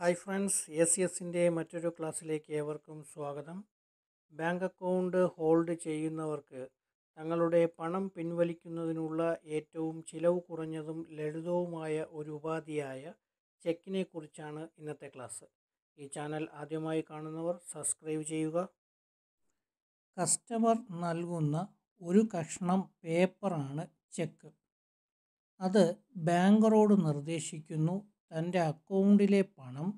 hi friends A C എസിൻ്റെ മറ്റൊരു ക്ലാസ്സിലേക്ക് ഏവർക്കും സ്വാഗതം ബാങ്ക് അക്കൗണ്ട് ഹോൾഡ് ചെയ്യുന്നവർക്ക് തങ്ങളുടെ പണം പിൻവലിക്കുന്നതിനുള്ള ഏറ്റവും ചിലവ് കുറഞ്ഞതും ലളിതവുമായ ഒരു ഉപാധിയായ ചെക്കിനെ കുറിച്ചാണ് ഇന്നത്തെ ക്ലാസ് ഈ ചാനൽ ആദ്യമായി കാണുന്നവർ സബ്സ്ക്രൈബ് ചെയ്യുക കസ്റ്റമർ നൽകുന്ന ഒരു കഷ്ണം പേപ്പറാണ് ചെക്ക് അത് ബാങ്കറോട് നിർദ്ദേശിക്കുന്നു തൻ്റെ അക്കൗണ്ടിലെ പണം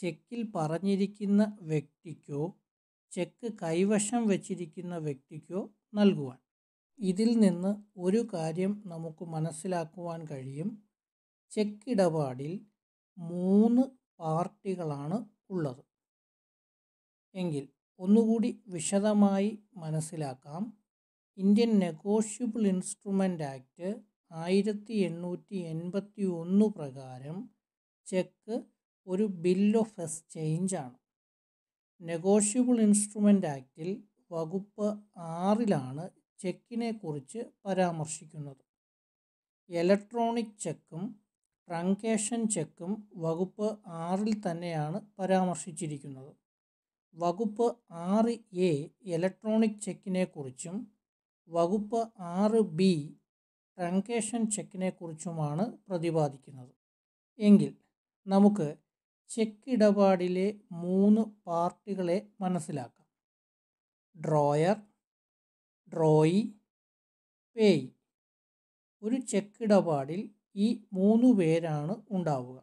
ചെക്കിൽ പറഞ്ഞിരിക്കുന്ന വ്യക്തിക്കോ ചെക്ക് കൈവശം വച്ചിരിക്കുന്ന വ്യക്തിക്കോ നൽകുവാൻ ഇതിൽ നിന്ന് ഒരു കാര്യം നമുക്ക് മനസ്സിലാക്കുവാൻ കഴിയും ചെക്ക് ഇടപാടിൽ മൂന്ന് പാർട്ടികളാണ് ഉള്ളത് എങ്കിൽ ഒന്നുകൂടി വിശദമായി മനസ്സിലാക്കാം ഇന്ത്യൻ നെഗോഷ്യബിൾ ഇൻസ്ട്രുമെൻ്റ് ആക്ട് ആയിരത്തി എണ്ണൂറ്റി എൺപത്തി ഒന്ന് പ്രകാരം ചെക്ക് ഒരു ബിൽ ഓഫ് എക്സ്ചേഞ്ച് ആണ് നെഗോഷ്യബിൾ ഇൻസ്ട്രുമെൻ്റ് ആക്റ്റിൽ വകുപ്പ് ആറിലാണ് ചെക്കിനെക്കുറിച്ച് പരാമർശിക്കുന്നത് ഇലക്ട്രോണിക് ചെക്കും ട്രങ്കേഷൻ ചെക്കും വകുപ്പ് ആറിൽ തന്നെയാണ് പരാമർശിച്ചിരിക്കുന്നത് വകുപ്പ് ആറ് എ ഇലക്ട്രോണിക് ചെക്കിനെക്കുറിച്ചും വകുപ്പ് ആറ് ബി ട്രങ്കേഷൻ കുറിച്ചുമാണ് പ്രതിപാദിക്കുന്നത് എങ്കിൽ നമുക്ക് ചെക്ക് ഇടപാടിലെ മൂന്ന് പാർട്ടികളെ മനസ്സിലാക്കാം ഡ്രോയർ ഡ്രോയി പേ ഒരു ചെക്ക് ഇടപാടിൽ ഈ മൂന്ന് പേരാണ് ഉണ്ടാവുക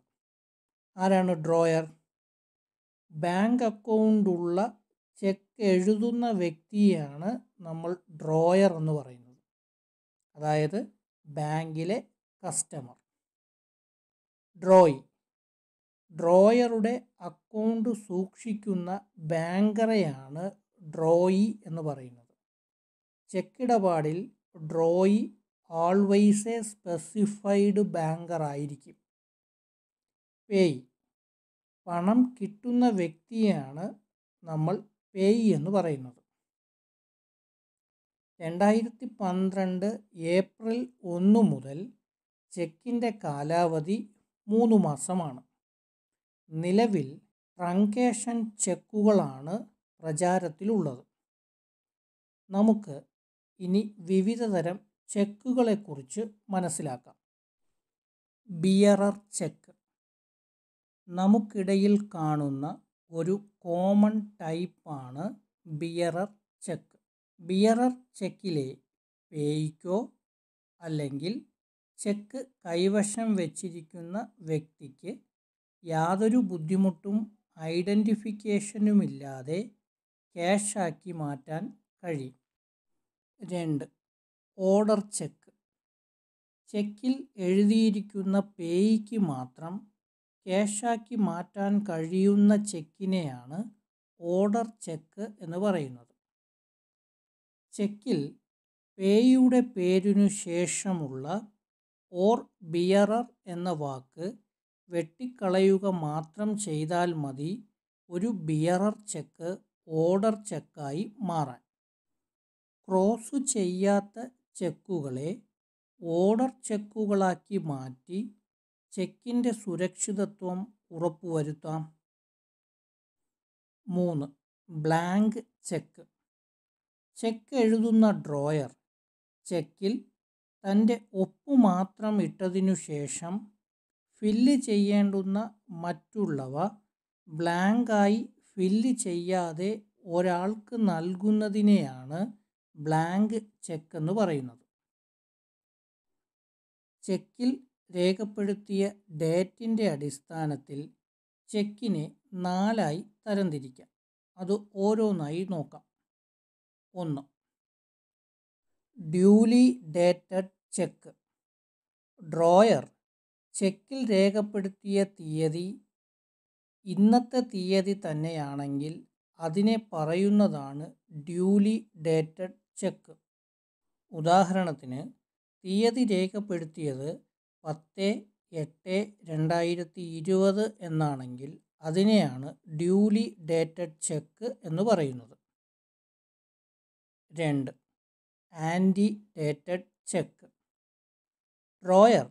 ആരാണ് ഡ്രോയർ ബാങ്ക് അക്കൗണ്ടുള്ള ചെക്ക് എഴുതുന്ന വ്യക്തിയാണ് നമ്മൾ ഡ്രോയർ എന്ന് പറയുന്നത് അതായത് ബാങ്കിലെ കസ്റ്റമർ ഡ്രോയി ഡ്രോയറുടെ അക്കൗണ്ട് സൂക്ഷിക്കുന്ന ബാങ്കറെയാണ് ഡ്രോയി എന്ന് പറയുന്നത് ചെക്കിടപാടിൽ drawee always a specified banker ആയിരിക്കും പേയ് പണം കിട്ടുന്ന വ്യക്തിയാണ് നമ്മൾ പേയ് എന്ന് പറയുന്നത് രണ്ടായിരത്തി പന്ത്രണ്ട് ഏപ്രിൽ ഒന്ന് മുതൽ ചെക്കിൻ്റെ കാലാവധി മൂന്ന് മാസമാണ് നിലവിൽ ട്രങ്കേഷൻ ചെക്കുകളാണ് പ്രചാരത്തിലുള്ളത് നമുക്ക് ഇനി വിവിധതരം ചെക്കുകളെക്കുറിച്ച് മനസ്സിലാക്കാം ബിയറർ ചെക്ക് നമുക്കിടയിൽ കാണുന്ന ഒരു കോമൺ ടൈപ്പാണ് ബിയറർ ചെക്ക് ബിയറർ ചെക്കിലെ പേയ്ക്കോ അല്ലെങ്കിൽ ചെക്ക് കൈവശം വച്ചിരിക്കുന്ന വ്യക്തിക്ക് യാതൊരു ബുദ്ധിമുട്ടും ഐഡൻറ്റിഫിക്കേഷനുമില്ലാതെ ക്യാഷാക്കി മാറ്റാൻ കഴിയും രണ്ട് ഓർഡർ ചെക്ക് ചെക്കിൽ എഴുതിയിരിക്കുന്ന പേയ്ക്ക് മാത്രം ക്യാഷാക്കി മാറ്റാൻ കഴിയുന്ന ചെക്കിനെയാണ് ഓർഡർ ചെക്ക് എന്ന് പറയുന്നത് ചെക്കിൽ പേയുടെ പേരിനു ശേഷമുള്ള ഓർ ബിയറർ എന്ന വാക്ക് വെട്ടിക്കളയുക മാത്രം ചെയ്താൽ മതി ഒരു ബിയറർ ചെക്ക് ഓർഡർ ചെക്കായി മാറാൻ ക്രോസ് ചെയ്യാത്ത ചെക്കുകളെ ഓർഡർ ചെക്കുകളാക്കി മാറ്റി ചെക്കിൻ്റെ സുരക്ഷിതത്വം ഉറപ്പുവരുത്താം മൂന്ന് ബ്ലാങ്ക് ചെക്ക് ചെക്ക് എഴുതുന്ന ഡ്രോയർ ചെക്കിൽ തൻ്റെ ഒപ്പ് മാത്രം ഇട്ടതിനു ശേഷം ഫില്ല് ചെയ്യേണ്ടുന്ന മറ്റുള്ളവ ബ്ലാങ്കായി ഫില്ല് ചെയ്യാതെ ഒരാൾക്ക് നൽകുന്നതിനെയാണ് ബ്ലാങ്ക് ചെക്ക് എന്ന് പറയുന്നത് ചെക്കിൽ രേഖപ്പെടുത്തിയ ഡേറ്റിൻ്റെ അടിസ്ഥാനത്തിൽ ചെക്കിനെ നാലായി തരംതിരിക്കാം അത് ഓരോന്നായി നോക്കാം ഒന്ന് ഡ്യൂലി ഡേറ്റഡ് ചെക്ക് ഡ്രോയർ ചെക്കിൽ രേഖപ്പെടുത്തിയ തീയതി ഇന്നത്തെ തീയതി തന്നെയാണെങ്കിൽ അതിനെ പറയുന്നതാണ് ഡ്യൂലി ഡേറ്റഡ് ചെക്ക് ഉദാഹരണത്തിന് തീയതി രേഖപ്പെടുത്തിയത് പത്ത് എട്ട് രണ്ടായിരത്തി ഇരുപത് എന്നാണെങ്കിൽ അതിനെയാണ് ഡ്യൂലി ഡേറ്റഡ് ചെക്ക് എന്ന് പറയുന്നത് രണ്ട് ആൻറ്റി ഡേറ്റഡ് ചെക്ക് ഡ്രോയർ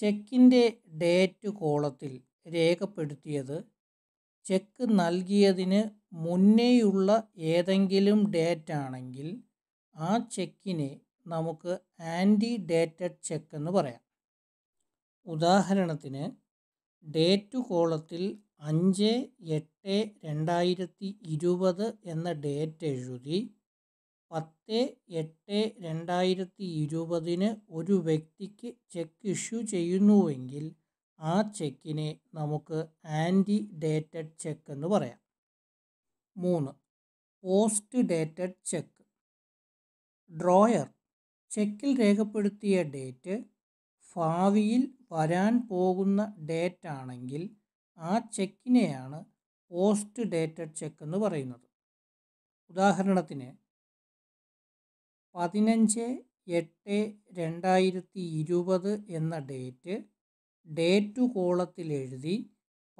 ചെക്കിൻ്റെ ഡേറ്റ് കോളത്തിൽ രേഖപ്പെടുത്തിയത് ചെക്ക് നൽകിയതിന് മുന്നേയുള്ള ഏതെങ്കിലും ഡേറ്റ് ആണെങ്കിൽ ആ ചെക്കിനെ നമുക്ക് ആൻറ്റി ഡേറ്റഡ് ചെക്ക് എന്ന് പറയാം ഉദാഹരണത്തിന് ഡേറ്റ് കോളത്തിൽ അഞ്ച് എട്ട് രണ്ടായിരത്തി ഇരുപത് എന്ന ഡേറ്റ് എഴുതി പത്ത് എട്ട് രണ്ടായിരത്തി ഇരുപതിന് ഒരു വ്യക്തിക്ക് ചെക്ക് ഇഷ്യൂ ചെയ്യുന്നുവെങ്കിൽ ആ ചെക്കിനെ നമുക്ക് ആൻറ്റി ഡേറ്റഡ് ചെക്ക് എന്ന് പറയാം മൂന്ന് പോസ്റ്റ് ഡേറ്റഡ് ചെക്ക് ഡ്രോയർ ചെക്കിൽ രേഖപ്പെടുത്തിയ ഡേറ്റ് ഭാവിയിൽ വരാൻ പോകുന്ന ഡേറ്റ് ആണെങ്കിൽ ആ ചെക്കിനെയാണ് പോസ്റ്റ് ഡേറ്റഡ് ചെക്ക് എന്ന് പറയുന്നത് ഉദാഹരണത്തിന് പതിനഞ്ച് എട്ട് രണ്ടായിരത്തി ഇരുപത് എന്ന ഡേറ്റ് ഡേറ്റ് കോളത്തിൽ എഴുതി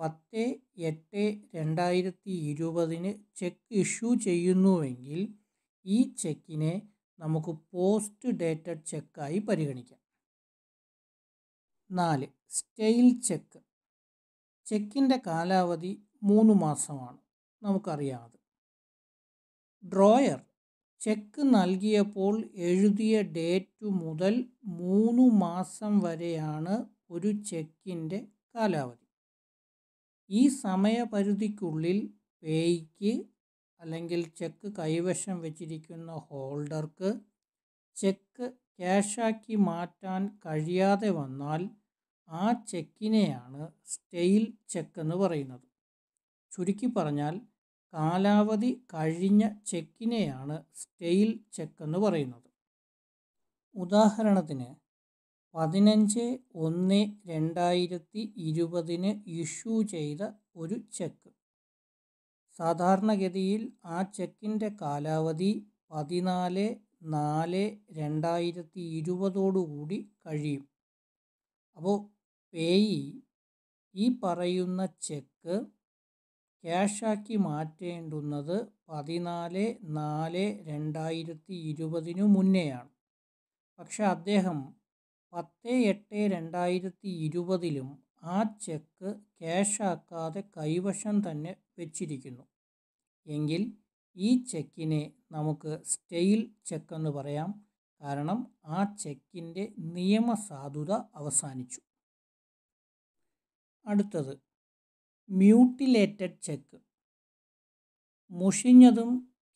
പത്ത് എട്ട് രണ്ടായിരത്തി ഇരുപതിന് ചെക്ക് ഇഷ്യൂ ചെയ്യുന്നുവെങ്കിൽ ഈ ചെക്കിനെ നമുക്ക് പോസ്റ്റ് ഡേറ്റഡ് ചെക്കായി പരിഗണിക്കാം നാല് സ്റ്റെയിൽ ചെക്ക് ചെക്കിൻ്റെ കാലാവധി മൂന്ന് മാസമാണ് നമുക്കറിയാം ഡ്രോയർ ചെക്ക് നൽകിയപ്പോൾ എഴുതിയ ഡേറ്റു മുതൽ മൂന്ന് മാസം വരെയാണ് ഒരു ചെക്കിൻ്റെ കാലാവധി ഈ സമയപരിധിക്കുള്ളിൽ പേയ്ക്ക് അല്ലെങ്കിൽ ചെക്ക് കൈവശം വെച്ചിരിക്കുന്ന ഹോൾഡർക്ക് ചെക്ക് ക്യാഷാക്കി മാറ്റാൻ കഴിയാതെ വന്നാൽ ആ ചെക്കിനെയാണ് സ്റ്റെയിൽ ചെക്ക് എന്ന് പറയുന്നത് ചുരുക്കി പറഞ്ഞാൽ കാലാവധി കഴിഞ്ഞ ചെക്കിനെയാണ് സ്റ്റെയിൽ എന്ന് പറയുന്നത് ഉദാഹരണത്തിന് പതിനഞ്ച് ഒന്ന് രണ്ടായിരത്തി ഇരുപതിന് ഇഷ്യൂ ചെയ്ത ഒരു ചെക്ക് സാധാരണഗതിയിൽ ആ ചെക്കിൻ്റെ കാലാവധി പതിനാല് നാല് രണ്ടായിരത്തി ഇരുപതോടുകൂടി കഴിയും അപ്പോൾ പേയി ഈ പറയുന്ന ചെക്ക് ക്യാഷാക്കി മാറ്റേണ്ടുന്നത് പതിനാല് നാല് രണ്ടായിരത്തി ഇരുപതിനു മുന്നെയാണ് പക്ഷെ അദ്ദേഹം പത്ത് എട്ട് രണ്ടായിരത്തി ഇരുപതിലും ആ ചെക്ക് ക്യാഷാക്കാതെ കൈവശം തന്നെ വെച്ചിരിക്കുന്നു എങ്കിൽ ഈ ചെക്കിനെ നമുക്ക് സ്റ്റെയിൽ ചെക്കെന്ന് പറയാം കാരണം ആ ചെക്കിൻ്റെ നിയമസാധുത അവസാനിച്ചു അടുത്തത് മ്യൂട്ടിലേറ്റഡ് ചെക്ക് മുഷിഞ്ഞതും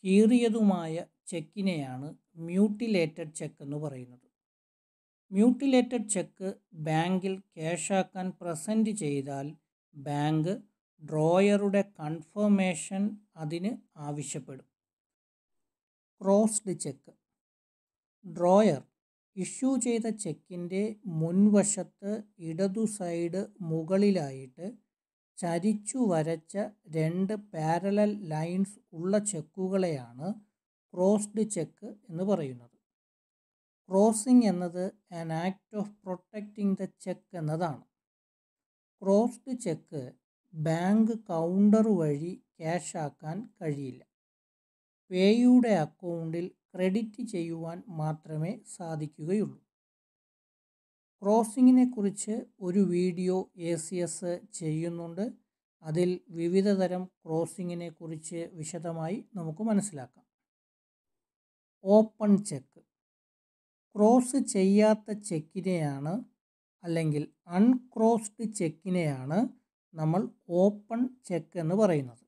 കീറിയതുമായ ചെക്കിനെയാണ് മ്യൂട്ടിലേറ്റഡ് ചെക്ക് എന്ന് പറയുന്നത് മ്യൂട്ടിലേറ്റഡ് ചെക്ക് ബാങ്കിൽ ക്യാഷാക്കാൻ പ്രസൻറ്റ് ചെയ്താൽ ബാങ്ക് ഡ്രോയറുടെ കൺഫർമേഷൻ അതിന് ആവശ്യപ്പെടും ക്രോസ്ഡ് ചെക്ക് ഡ്രോയർ ഇഷ്യൂ ചെയ്ത ചെക്കിൻ്റെ മുൻവശത്ത് ഇടതു സൈഡ് മുകളിലായിട്ട് ചരിച്ചു വരച്ച രണ്ട് പാരലൽ ലൈൻസ് ഉള്ള ചെക്കുകളെയാണ് ക്രോസ്ഡ് ചെക്ക് എന്ന് പറയുന്നത് ക്രോസിംഗ് എന്നത് an act of protecting the cheque എന്നതാണ് ക്രോസ്ഡ് ചെക്ക് ബാങ്ക് കൗണ്ടർ വഴി ആക്കാൻ കഴിയില്ല പേയുടെ അക്കൗണ്ടിൽ ക്രെഡിറ്റ് ചെയ്യുവാൻ മാത്രമേ സാധിക്കുകയുള്ളൂ ക്രോസിങ്ങിനെ കുറിച്ച് ഒരു വീഡിയോ എ സി എസ് ചെയ്യുന്നുണ്ട് അതിൽ വിവിധ തരം ക്രോസിങ്ങിനെ കുറിച്ച് വിശദമായി നമുക്ക് മനസ്സിലാക്കാം ഓപ്പൺ ചെക്ക് ക്രോസ് ചെയ്യാത്ത ചെക്കിനെയാണ് അല്ലെങ്കിൽ അൺക്രോസ്ഡ് ചെക്കിനെയാണ് നമ്മൾ ഓപ്പൺ ചെക്ക് എന്ന് പറയുന്നത്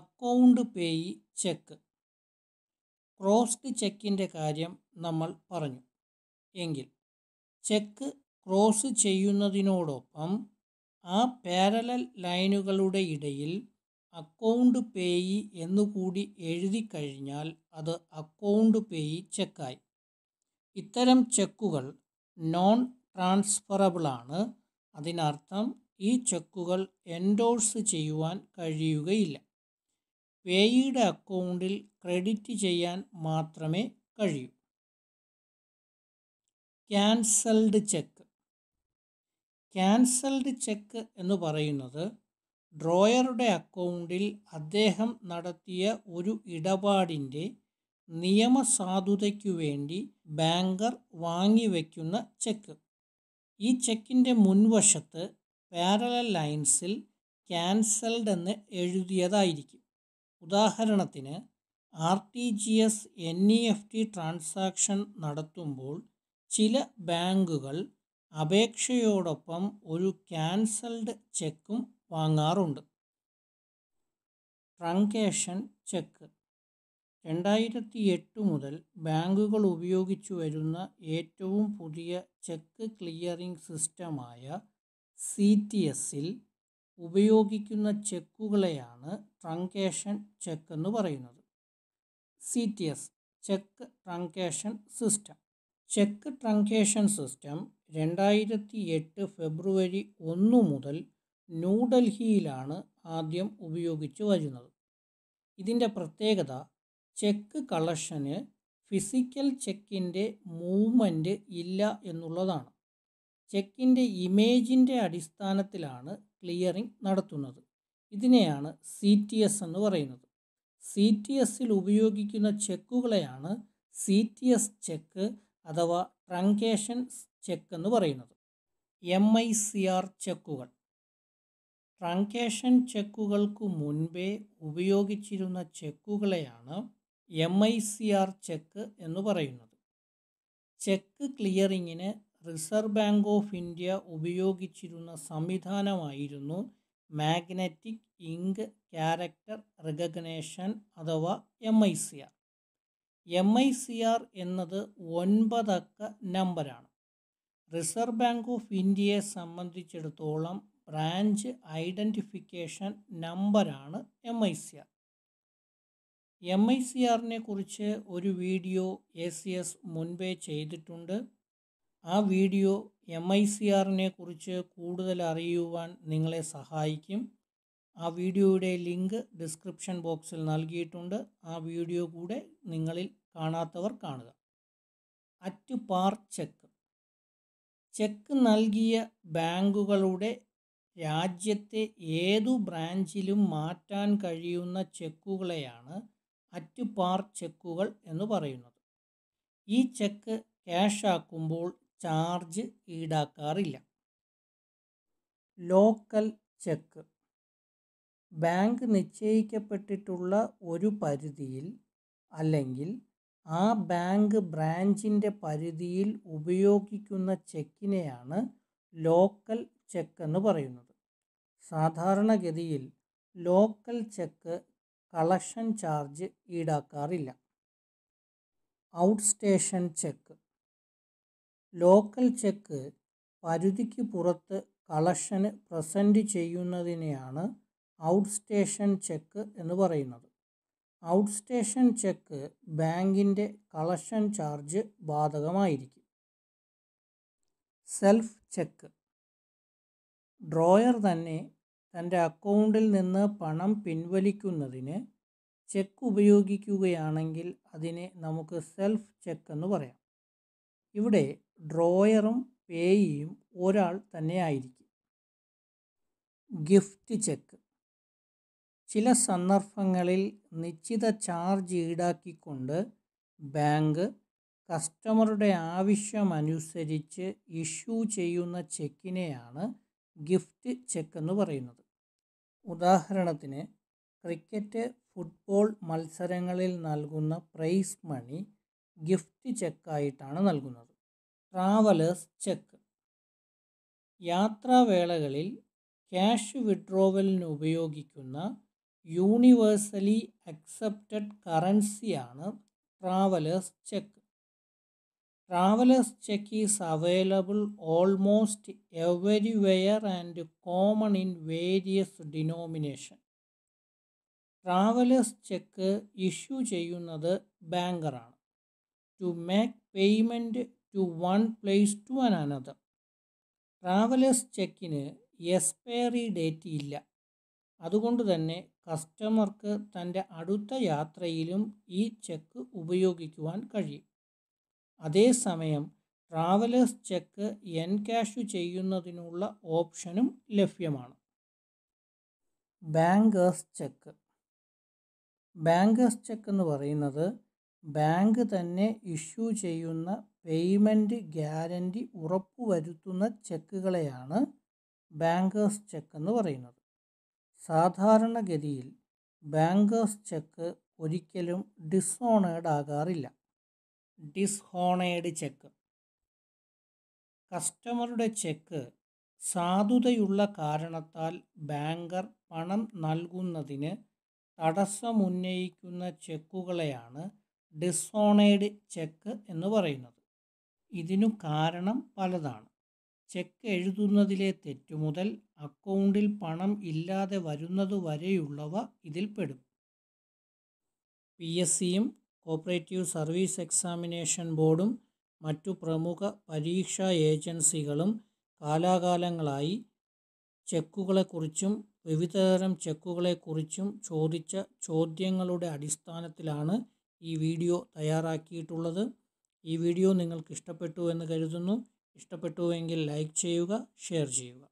അക്കൗണ്ട് പേയി ചെക്ക് ക്രോസ്ഡ് ചെക്കിൻ്റെ കാര്യം നമ്മൾ പറഞ്ഞു എങ്കിൽ ചെക്ക് ക്രോസ് ചെയ്യുന്നതിനോടൊപ്പം ആ പാരലൽ ലൈനുകളുടെ ഇടയിൽ അക്കൗണ്ട് പേയി എന്നുകൂടി എഴുതി കഴിഞ്ഞാൽ അത് അക്കൗണ്ട് പേയി ചെക്കായി ഇത്തരം ചെക്കുകൾ നോൺ ട്രാൻസ്ഫറബിളാണ് അതിനർത്ഥം ഈ ചെക്കുകൾ എൻഡോഴ്സ് ചെയ്യുവാൻ കഴിയുകയില്ല പേയിയുടെ അക്കൗണ്ടിൽ ക്രെഡിറ്റ് ചെയ്യാൻ മാത്രമേ കഴിയൂ ക്യാൻസൽഡ് ചെക്ക് ക്യാൻസൽഡ് ചെക്ക് എന്ന് പറയുന്നത് ഡ്രോയറുടെ അക്കൗണ്ടിൽ അദ്ദേഹം നടത്തിയ ഒരു ഇടപാടിൻ്റെ നിയമസാധുതയ്ക്കു വേണ്ടി ബാങ്കർ വാങ്ങിവെക്കുന്ന ചെക്ക് ഈ ചെക്കിൻ്റെ മുൻവശത്ത് പാരലൽ ലൈൻസിൽ ക്യാൻസൽഡ് എന്ന് എഴുതിയതായിരിക്കും ഉദാഹരണത്തിന് R T G S N E F T transaction നടത്തുമ്പോൾ ചില ബാങ്കുകൾ അപേക്ഷയോടൊപ്പം ഒരു ക്യാൻസൽഡ് ചെക്കും വാങ്ങാറുണ്ട് ട്രങ്കേഷൻ ചെക്ക് രണ്ടായിരത്തി എട്ട് മുതൽ ബാങ്കുകൾ ഉപയോഗിച്ചു വരുന്ന ഏറ്റവും പുതിയ ചെക്ക് ക്ലിയറിംഗ് സിസ്റ്റമായ സി ടി എസിൽ ഉപയോഗിക്കുന്ന ചെക്കുകളെയാണ് ട്രങ്കേഷൻ ചെക്ക് എന്ന് പറയുന്നത് C T S cheque truncation system cheque truncation system രണ്ടായിരത്തി എട്ട് ഫെബ്രുവരി ഒന്നു മുതൽ ന്യൂഡൽഹിയിലാണ് ആദ്യം ഉപയോഗിച്ചു വരുന്നത് ഇതിൻ്റെ പ്രത്യേകത ചെക്ക് കളക്ഷന് ഫിസിക്കൽ ചെക്കിൻ്റെ മൂവ്മെൻറ്റ് ഇല്ല എന്നുള്ളതാണ് ചെക്കിൻ്റെ ഇമേജിൻ്റെ അടിസ്ഥാനത്തിലാണ് ക്ലിയറിംഗ് നടത്തുന്നത് ഇതിനെയാണ് സി ടി എസ് എന്ന് പറയുന്നത് സി ടി എസിൽ ഉപയോഗിക്കുന്ന ചെക്കുകളെയാണ് സി ടി എസ് ചെക്ക് അഥവാ ട്രങ്കേഷൻ ചെക്ക് എന്ന് പറയുന്നത് എം ഐ സി ആർ ചെക്കുകൾ ട്രങ്കേഷൻ ചെക്കുകൾക്ക് മുൻപേ ഉപയോഗിച്ചിരുന്ന ചെക്കുകളെയാണ് M I C R cheque എന്ന് പറയുന്നത് ചെക്ക് ക്ലിയറിങ്ങിന് റിസർവ് ബാങ്ക് ഓഫ് ഇന്ത്യ ഉപയോഗിച്ചിരുന്ന സംവിധാനമായിരുന്നു മാഗ്നറ്റിക് ഇങ്ക് ക്യാരക്ടർ റെക്കഗ്നേഷൻ അഥവാ M I C R M I C R എന്നത് ഒൻപതക്ക നമ്പറാണ് റിസർവ് ബാങ്ക് ഓഫ് ഇന്ത്യയെ സംബന്ധിച്ചിടത്തോളം ബ്രാഞ്ച് ഐഡൻറ്റിഫിക്കേഷൻ നമ്പറാണ് M I C R M I C ആറിനെ കുറിച്ച് ഒരു വീഡിയോ എ സി എസ് മുൻപേ ചെയ്തിട്ടുണ്ട് ആ വീഡിയോ എം ഐ സി ആറിനെ കുറിച്ച് കൂടുതൽ അറിയുവാൻ നിങ്ങളെ സഹായിക്കും ആ വീഡിയോയുടെ ലിങ്ക് ഡിസ്ക്രിപ്ഷൻ ബോക്സിൽ നൽകിയിട്ടുണ്ട് ആ വീഡിയോ കൂടെ നിങ്ങളിൽ കാണാത്തവർ കാണുക അറ്റ് പാർ ചെക്ക് ചെക്ക് നൽകിയ ബാങ്കുകളുടെ രാജ്യത്തെ ഏതു ബ്രാഞ്ചിലും മാറ്റാൻ കഴിയുന്ന ചെക്കുകളെയാണ് അറ്റ് പാർ ചെക്കുകൾ എന്ന് പറയുന്നത് ഈ ചെക്ക് ക്യാഷ് ആക്കുമ്പോൾ ചാർജ് ഈടാക്കാറില്ല ലോക്കൽ ചെക്ക് ബാങ്ക് നിശ്ചയിക്കപ്പെട്ടിട്ടുള്ള ഒരു പരിധിയിൽ അല്ലെങ്കിൽ ആ ബാങ്ക് ബ്രാഞ്ചിൻ്റെ പരിധിയിൽ ഉപയോഗിക്കുന്ന ചെക്കിനെയാണ് ലോക്കൽ ചെക്ക് എന്ന് പറയുന്നത് സാധാരണഗതിയിൽ ലോക്കൽ ചെക്ക് കളക്ഷൻ ചാർജ് ഈടാക്കാറില്ല out station cheque local cheque പരിധിക്ക് പുറത്ത് കളക്ഷന് പ്രസൻറ്റ് ചെയ്യുന്നതിനെയാണ് ഔട്ട് സ്റ്റേഷൻ ചെക്ക് എന്ന് പറയുന്നത് ഔട്ട് സ്റ്റേഷൻ ചെക്ക് ബാങ്കിൻ്റെ കളക്ഷൻ ചാർജ് ബാധകമായിരിക്കും സെൽഫ് ചെക്ക് ഡ്രോയർ തന്നെ തൻ്റെ അക്കൗണ്ടിൽ നിന്ന് പണം പിൻവലിക്കുന്നതിന് ചെക്ക് ഉപയോഗിക്കുകയാണെങ്കിൽ അതിനെ നമുക്ക് സെൽഫ് ചെക്ക് എന്ന് പറയാം ഇവിടെ ഡ്രോയറും പേയും ഒരാൾ തന്നെയായിരിക്കും ഗിഫ്റ്റ് ചെക്ക് ചില സന്ദർഭങ്ങളിൽ നിശ്ചിത ചാർജ് ഈടാക്കിക്കൊണ്ട് ബാങ്ക് കസ്റ്റമറുടെ ആവശ്യമനുസരിച്ച് ഇഷ്യൂ ചെയ്യുന്ന ചെക്കിനെയാണ് ഗിഫ്റ്റ് ചെക്ക് എന്ന് പറയുന്നത് ഉദാഹരണത്തിന് ക്രിക്കറ്റ് ഫുട്ബോൾ മത്സരങ്ങളിൽ നൽകുന്ന പ്രൈസ് മണി ഗിഫ്റ്റ് ചെക്കായിട്ടാണ് നൽകുന്നത് ട്രാവലേഴ്സ് ചെക്ക് യാത്രാവേളകളിൽ ക്യാഷ് വിഡ്രോവലിന് ഉപയോഗിക്കുന്ന യൂണിവേഴ്സലി അക്സെപ്റ്റഡ് കറൻസിയാണ് travellers cheque travellers cheque is available almost every where and common in various denomination ട്രാവലേഴ്സ് ചെക്ക് ഇഷ്യൂ ചെയ്യുന്നത് ബാങ്കറാണ് to make payment to one place to an another travellers ചെക്കിന് എക്സ്പയറി ഡേറ്റ് ഇല്ല അതുകൊണ്ട് തന്നെ കസ്റ്റമർക്ക് തൻ്റെ അടുത്ത യാത്രയിലും ഈ ചെക്ക് ഉപയോഗിക്കുവാൻ കഴിയും അതേസമയം ട്രാവലേഴ്സ് ചെക്ക് എൻ ക്യാഷ് ചെയ്യുന്നതിനുള്ള ഓപ്ഷനും ലഭ്യമാണ് ബാങ്കേഴ്സ് ചെക്ക് ബാങ്കേഴ്സ് ചെക്ക് എന്ന് പറയുന്നത് ബാങ്ക് തന്നെ ഇഷ്യൂ ചെയ്യുന്ന പേയ്മെൻറ്റ് ഗ്യാരൻറ്റി ഉറപ്പുവരുത്തുന്ന ചെക്കുകളെയാണ് ബാങ്കേഴ്സ് ചെക്ക് എന്ന് പറയുന്നത് സാധാരണഗതിയിൽ ബാങ്കേഴ്സ് ചെക്ക് ഒരിക്കലും ഡിസോണേഡ് ആകാറില്ല ഡിസ്ഹോണേഡ് ചെക്ക് കസ്റ്റമറുടെ ചെക്ക് സാധുതയുള്ള കാരണത്താൽ ബാങ്കർ പണം നൽകുന്നതിന് തടസ്സമുന്നയിക്കുന്ന ചെക്കുകളെയാണ് ഡിസോണേഡ് ചെക്ക് എന്ന് പറയുന്നത് ഇതിനു കാരണം പലതാണ് ചെക്ക് എഴുതുന്നതിലെ തെറ്റുമുതൽ അക്കൗണ്ടിൽ പണം ഇല്ലാതെ വരുന്നതുവരെയുള്ളവ ഇതിൽപ്പെടും പി എസ് സിയും കോപ്പറേറ്റീവ് സർവീസ് എക്സാമിനേഷൻ ബോർഡും മറ്റു പ്രമുഖ പരീക്ഷാ ഏജൻസികളും കാലാകാലങ്ങളായി ചെക്കുകളെക്കുറിച്ചും വിവിധതരം ചെക്കുകളെക്കുറിച്ചും ചോദിച്ച ചോദ്യങ്ങളുടെ അടിസ്ഥാനത്തിലാണ് ഈ വീഡിയോ തയ്യാറാക്കിയിട്ടുള്ളത് ഈ വീഡിയോ നിങ്ങൾക്ക് ഇഷ്ടപ്പെട്ടു എന്ന് കരുതുന്നു ഇഷ്ടപ്പെട്ടുവെങ്കിൽ ലൈക്ക് ചെയ്യുക ഷെയർ ചെയ്യുക